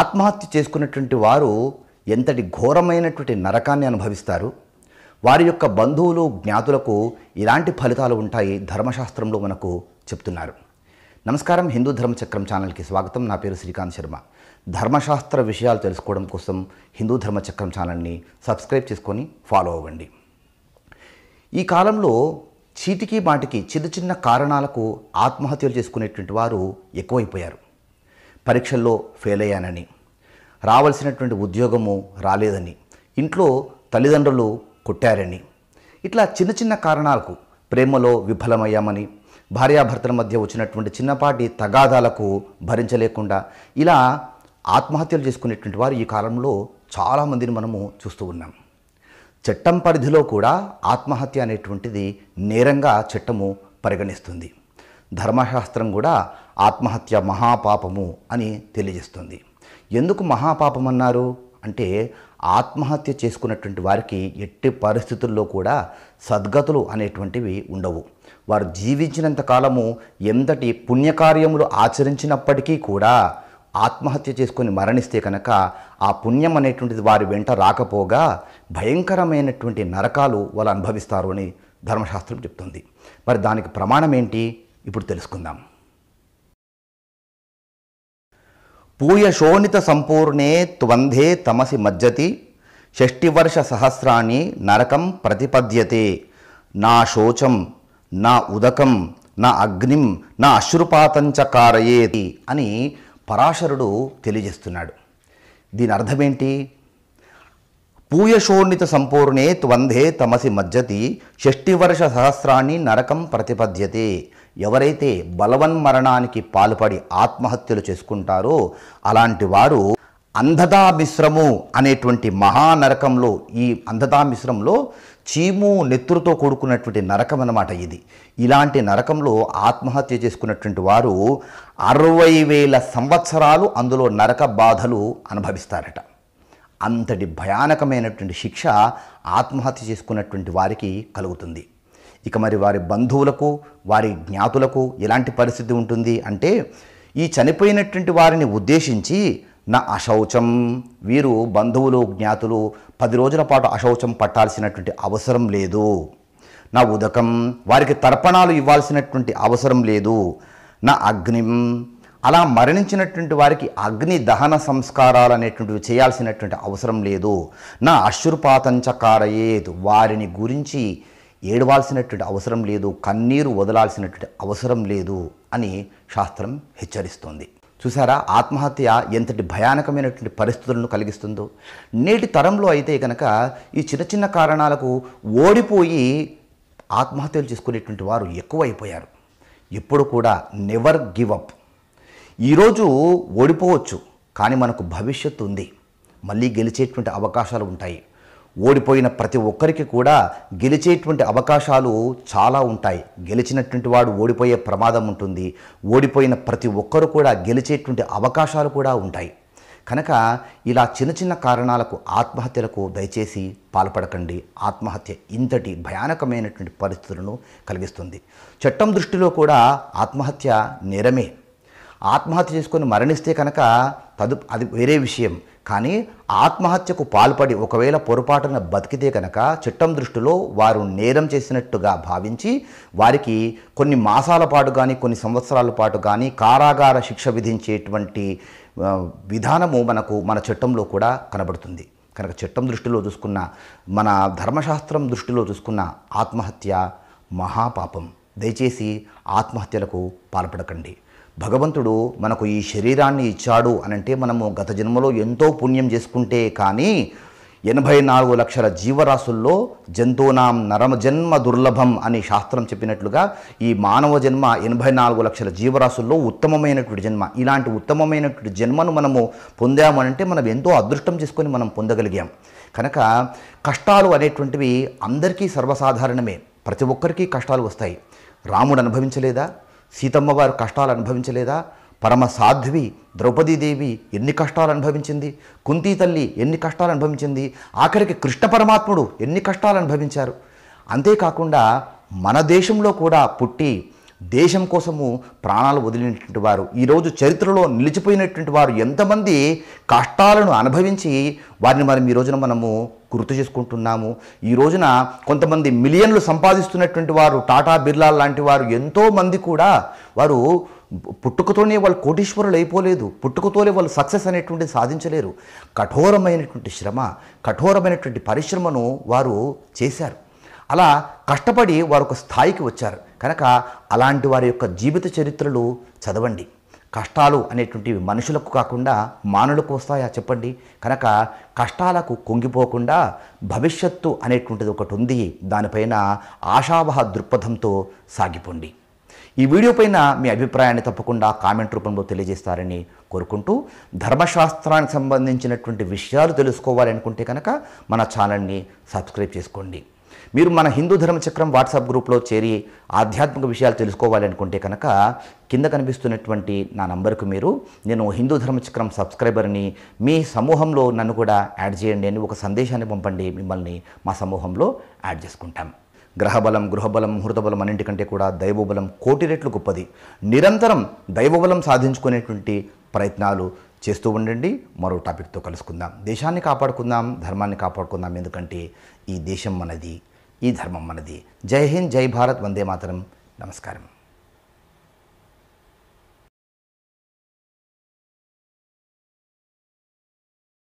ఆత్మహత్య చేసుకున్నటువంటి వారు ఎంతటి ఘోరమైనటువంటి నరకాన్ని అనుభవిస్తారు వారి యొక్క బంధువులు జ్ఞాతులకు ఇలాంటి ఫలితాలు ఉంటాయి ధర్మశాస్త్రంలో మనకు చెప్తున్నారు నమస్కారం హిందూ ధర్మచక్రం ఛానల్కి స్వాగతం నా పేరు శ్రీకాంత్ శర్మ ధర్మశాస్త్ర విషయాలు తెలుసుకోవడం కోసం హిందూ ధర్మచక్రం ఛానల్ని సబ్స్క్రైబ్ చేసుకొని ఫాలో అవ్వండి ఈ కాలంలో చీటికి మాటికి చిన్న చిన్న కారణాలకు ఆత్మహత్యలు చేసుకునేటువంటి వారు ఎక్కువైపోయారు పరీక్షల్లో ఫెయిల్ అయ్యానని రావాల్సినటువంటి ఉద్యోగము రాలేదని ఇంట్లో తల్లిదండ్రులు కొట్టారని ఇట్లా చిన్న చిన్న కారణాలకు ప్రేమలో విఫలమయ్యామని భార్యాభర్తల మధ్య వచ్చినటువంటి చిన్నపాటి తగాదాలకు భరించలేకుండా ఇలా ఆత్మహత్యలు చేసుకునేటువంటి వారు ఈ కాలంలో చాలామందిని మనము చూస్తూ ఉన్నాం చట్టం పరిధిలో కూడా ఆత్మహత్య అనేటువంటిది నేరంగా చట్టము పరిగణిస్తుంది ధర్మశాస్త్రం కూడా ఆత్మహత్య మహాపాపము అని తెలియజేస్తుంది ఎందుకు మహాపాపం అన్నారు అంటే ఆత్మహత్య చేసుకున్నటువంటి వారికి ఎట్టి పరిస్థితుల్లో కూడా సద్గతులు అనేటువంటివి ఉండవు వారు జీవించినంత కాలము ఎంతటి పుణ్యకార్యములు ఆచరించినప్పటికీ కూడా ఆత్మహత్య చేసుకొని మరణిస్తే కనుక ఆ పుణ్యం అనేటువంటిది వారి వెంట రాకపోగా భయంకరమైనటువంటి నరకాలు వాళ్ళు అనుభవిస్తారు అని ధర్మశాస్త్రం చెప్తుంది మరి దానికి ప్రమాణం ఏంటి ఇప్పుడు తెలుసుకుందాం పూయశోణిత సంపూర్ణే త్వందే తమసి మజ్జతి షష్టివర్ష సహస్రాన్ని నరకం ప్రతిపద్యతే నా శోచం నా ఉదకం నా అగ్నిం నా అశ్రుపాతంచ కారయేతి అని పరాశరుడు తెలియజేస్తున్నాడు దీని అర్థమేంటి పూయశోణిత సంపూర్ణే త్వందే తమసి మజ్జతి షష్టివర్ష సహస్రాన్ని నరకం ప్రతిపద్యతే ఎవరైతే బలవన్ మరణానికి పాల్పడి ఆత్మహత్యలు చేసుకుంటారో అలాంటి వారు అంధతామిశ్రము అనేటువంటి మహానరకంలో ఈ అంధతామిశ్రంలో చీము నెత్తురుతో కూడుకున్నటువంటి నరకం అన్నమాట ఇది ఇలాంటి నరకంలో ఆత్మహత్య చేసుకున్నటువంటి వారు అరవై వేల సంవత్సరాలు అందులో నరక బాధలు అనుభవిస్తారట అంతటి భయానకమైనటువంటి శిక్ష ఆత్మహత్య చేసుకున్నటువంటి వారికి కలుగుతుంది ఇక మరి వారి బంధువులకు వారి జ్ఞాతులకు ఎలాంటి పరిస్థితి ఉంటుంది అంటే ఈ చనిపోయినటువంటి వారిని ఉద్దేశించి నా అశౌచం వీరు బంధువులు జ్ఞాతులు పది రోజుల పాటు అశౌచం పట్టాల్సినటువంటి అవసరం లేదు నా ఉదకం వారికి తర్పణాలు ఇవ్వాల్సినటువంటి అవసరం లేదు నా అగ్నిం అలా మరణించినటువంటి వారికి అగ్ని దహన సంస్కారాలు అనేటువంటివి చేయాల్సినటువంటి అవసరం లేదు నా అశ్రుపాతంచకారయేత్ వారిని గురించి ఏడవాల్సినటువంటి అవసరం లేదు కన్నీరు వదలాల్సినటువంటి అవసరం లేదు అని శాస్త్రం హెచ్చరిస్తుంది చూసారా ఆత్మహత్య ఎంతటి భయానకమైనటువంటి పరిస్థితులను కలిగిస్తుందో నేటి తరంలో అయితే కనుక ఈ చిన్న చిన్న కారణాలకు ఓడిపోయి ఆత్మహత్యలు చేసుకునేటువంటి వారు ఎక్కువైపోయారు ఎప్పుడు కూడా నెవర్ గివ్ అప్ ఈరోజు ఓడిపోవచ్చు కానీ మనకు భవిష్యత్తు ఉంది మళ్ళీ గెలిచేటువంటి అవకాశాలు ఉంటాయి ఓడిపోయిన ప్రతి ఒక్కరికి కూడా గెలిచేటువంటి అవకాశాలు చాలా ఉంటాయి గెలిచినటువంటి వాడు ఓడిపోయే ప్రమాదం ఉంటుంది ఓడిపోయిన ప్రతి ఒక్కరు కూడా గెలిచేటువంటి అవకాశాలు కూడా ఉంటాయి కనుక ఇలా చిన్న చిన్న కారణాలకు ఆత్మహత్యలకు దయచేసి పాల్పడకండి ఆత్మహత్య ఇంతటి భయానకమైనటువంటి పరిస్థితులను కలిగిస్తుంది చట్టం దృష్టిలో కూడా ఆత్మహత్య నేరమే ఆత్మహత్య చేసుకొని మరణిస్తే కనుక తదు అది వేరే విషయం కానీ ఆత్మహత్యకు పాల్పడి ఒకవేళ పొరపాటున బతికితే కనుక చట్టం దృష్టిలో వారు నేరం చేసినట్టుగా భావించి వారికి కొన్ని మాసాల పాటు కానీ కొన్ని సంవత్సరాల పాటు కానీ కారాగార శిక్ష విధించేటువంటి విధానము మనకు మన చట్టంలో కూడా కనబడుతుంది కనుక చట్టం దృష్టిలో చూసుకున్న మన ధర్మశాస్త్రం దృష్టిలో చూసుకున్న ఆత్మహత్య మహాపాపం దయచేసి ఆత్మహత్యలకు పాల్పడకండి భగవంతుడు మనకు ఈ శరీరాన్ని ఇచ్చాడు అనంటే మనము గత జన్మలో ఎంతో పుణ్యం చేసుకుంటే కానీ ఎనభై నాలుగు లక్షల జీవరాశుల్లో జంతువునాం నరమ జన్మ దుర్లభం అని శాస్త్రం చెప్పినట్లుగా ఈ మానవ జన్మ ఎనభై నాలుగు లక్షల జీవరాశుల్లో ఉత్తమమైనటువంటి జన్మ ఇలాంటి ఉత్తమమైనటువంటి జన్మను మనము పొందామనంటే మనం ఎంతో అదృష్టం చేసుకొని మనం పొందగలిగాం కనుక కష్టాలు అనేటువంటివి అందరికీ సర్వసాధారణమే ప్రతి ఒక్కరికి కష్టాలు వస్తాయి రాముడు అనుభవించలేదా సీతమ్మ వారు కష్టాలు అనుభవించలేదా పరమ సాధ్వి ద్రౌపదీదేవి ఎన్ని కష్టాలు అనుభవించింది కుంతీ తల్లి ఎన్ని కష్టాలు అనుభవించింది ఆఖరికి కృష్ణ పరమాత్ముడు ఎన్ని కష్టాలు అనుభవించారు అంతేకాకుండా మన దేశంలో కూడా పుట్టి దేశం కోసము ప్రాణాలు వదిలినటువంటి వారు ఈరోజు చరిత్రలో నిలిచిపోయినటువంటి వారు ఎంతమంది కష్టాలను అనుభవించి వారిని మనం ఈ రోజున మనము గుర్తు చేసుకుంటున్నాము ఈ రోజున కొంతమంది మిలియన్లు సంపాదిస్తున్నటువంటి వారు టాటా బిర్లా లాంటి వారు ఎంతోమంది కూడా వారు పుట్టుకతోనే వాళ్ళు కోటీశ్వరులు అయిపోలేదు పుట్టుకతోనే వాళ్ళు సక్సెస్ అనేటువంటిది సాధించలేరు కఠోరమైనటువంటి శ్రమ కఠోరమైనటువంటి పరిశ్రమను వారు చేశారు అలా కష్టపడి వారు ఒక స్థాయికి వచ్చారు కనుక అలాంటి వారి యొక్క జీవిత చరిత్రలు చదవండి కష్టాలు అనేటువంటివి మనుషులకు కాకుండా మానులకు వస్తాయా చెప్పండి కనుక కష్టాలకు కుంగిపోకుండా భవిష్యత్తు అనేటువంటిది ఒకటి ఉంది దానిపైన ఆశావహ దృక్పథంతో సాగిపోండి ఈ వీడియో పైన మీ అభిప్రాయాన్ని తప్పకుండా కామెంట్ రూపంలో తెలియజేస్తారని కోరుకుంటూ ధర్మశాస్త్రానికి సంబంధించినటువంటి విషయాలు తెలుసుకోవాలనుకుంటే కనుక మన ఛానల్ని సబ్స్క్రైబ్ చేసుకోండి మీరు మన హిందూ ధర్మచక్రం వాట్సాప్ గ్రూప్లో చేరి ఆధ్యాత్మిక విషయాలు తెలుసుకోవాలనుకుంటే కనుక కింద కనిపిస్తున్నటువంటి నా నంబర్కు మీరు నేను హిందూ ధర్మచక్రం సబ్స్క్రైబర్ని మీ సమూహంలో నన్ను కూడా యాడ్ చేయండి అని ఒక సందేశాన్ని పంపండి మిమ్మల్ని మా సమూహంలో యాడ్ చేసుకుంటాం గ్రహబలం గృహబలం ముహూర్తబలం అన్నింటికంటే కూడా దైవబలం కోటి రెట్లు గొప్పది నిరంతరం దైవబలం సాధించుకునేటువంటి ప్రయత్నాలు చేస్తూ ఉండండి మరో టాపిక్తో కలుసుకుందాం దేశాన్ని కాపాడుకుందాం ధర్మాన్ని కాపాడుకుందాం ఎందుకంటే ఈ దేశం మనది ఈ ధర్మం మనది జై హింద్ జై భారత్ వందే మాతరం నమస్కారం